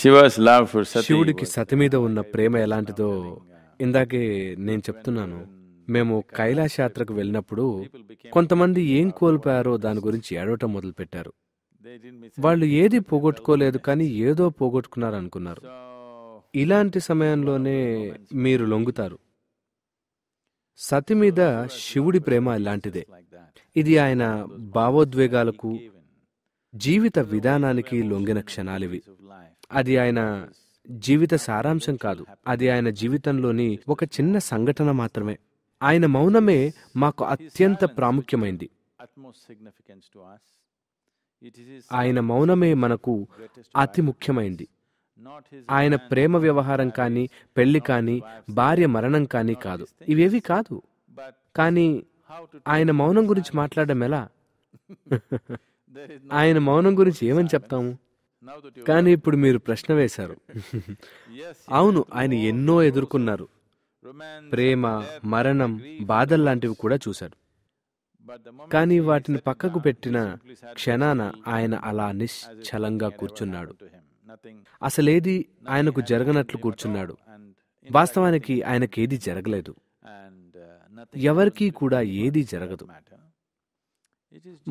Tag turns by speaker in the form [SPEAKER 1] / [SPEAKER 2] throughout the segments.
[SPEAKER 1] శివుడికి సతి మీద ఉన్న ప్రేమ ఎలాంటిదో ఇందాకే నేను చెప్తున్నాను మేము కైలాస యాత్రకు వెళ్ళినప్పుడు కొంతమంది ఏం కోల్పోయారో దాని గురించి ఏడవటం మొదలుపెట్టారు వాళ్ళు ఏది పోగొట్టుకోలేదు కానీ ఏదో పోగొట్టుకున్నారు అనుకున్నారు ఇలాంటి సమయంలోనే మీరు లొంగుతారు సతి మీద శివుడి ప్రేమ ఇలాంటిదే ఇది ఆయన భావోద్వేగాలకు జీవిత విధానానికి లొంగిన క్షణాలివి అది ఆయన జీవిత సారాంశం కాదు అది ఆయన జీవితంలోని ఒక చిన్న సంఘటన మాత్రమే ఆయన మౌనమే మాకు అత్యంత ప్రాముఖ్యమైంది ఆయన మౌనమే మనకు అతి ముఖ్యమైంది ఆయన ప్రేమ వ్యవహారం కానీ పెళ్లి కానీ భార్య మరణం కానీ కాదు ఇవేవి కాదు కానీ ఆయన మౌనం గురించి మాట్లాడడం ఎలా ఆయన మౌనం గురించి ఏమని చెప్తాము కానీ ఇప్పుడు మీరు ప్రశ్న వేశారు అవును ఆయన ఎన్నో ఎదుర్కొన్నారు ప్రేమ మరణం బాధల్లాంటివి కూడా చూశారు కానీ వాటిని పక్కకు పెట్టిన క్షణాన ఆయన అలా నిశ్చలంగా కూర్చున్నాడు అసలేది ఆయనకు జరగనట్లు కూర్చున్నాడు వాస్తవానికి ఆయనకేది జరగలేదు ఎవరికీ కూడా ఏదీ జరగదు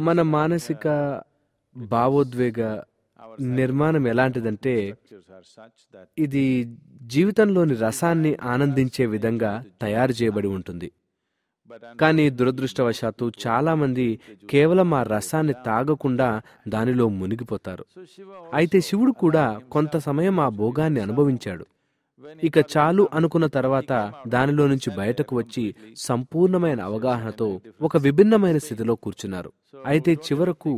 [SPEAKER 1] మన మానసిక భావోద్వేగ నిర్మాణం ఎలాంటిదంటే ఇది జీవితంలోని రసాన్ని ఆనందించే విధంగా తయారు చేయబడి ఉంటుంది కానీ దురదృష్టవశాత్తు చాలామంది కేవలం ఆ రసాన్ని తాగకుండా దానిలో మునిగిపోతారు అయితే శివుడు కూడా కొంత సమయం ఆ భోగాన్ని అనుభవించాడు ఇక చాలు అనుకున్న తర్వాత దానిలో నుంచి బయటకు వచ్చి సంపూర్ణమైన అవగాహనతో ఒక విభిన్నమైన స్థితిలో కూర్చున్నారు అయితే చివరకు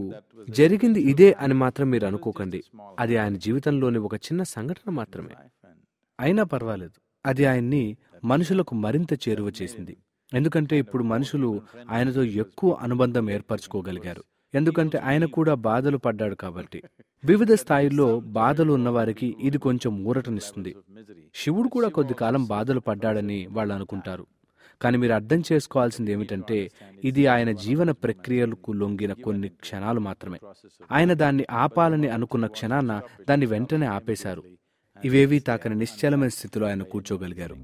[SPEAKER 1] జరిగింది ఇదే అని మాత్రం మీరు అనుకోకండి అది ఆయన జీవితంలోని ఒక చిన్న సంఘటన మాత్రమే అయినా పర్వాలేదు అది ఆయన్ని మనుషులకు మరింత చేరువ చేసింది ఎందుకంటే ఇప్పుడు మనుషులు ఆయనతో ఎక్కువ అనుబంధం ఏర్పరచుకోగలిగారు ఎందుకంటే ఆయన కూడా బాధలు పడ్డాడు కాబట్టి వివిధ స్థాయిల్లో బాధలు ఉన్నవారికి ఇది కొంచెం ఊరటనిస్తుంది శివుడు కూడా కొద్ది కాలం బాధలు పడ్డాడని వాళ్ళు అనుకుంటారు కానీ మీరు అర్థం చేసుకోవాల్సింది ఏమిటంటే ఇది ఆయన జీవన ప్రక్రియలకు లొంగిన కొన్ని క్షణాలు మాత్రమే ఆయన దాన్ని ఆపాలని అనుకున్న క్షణాన దాన్ని వెంటనే ఆపేశారు ఇవేవీ తాకని నిశ్చలమైన స్థితిలో ఆయన కూర్చోగలిగారు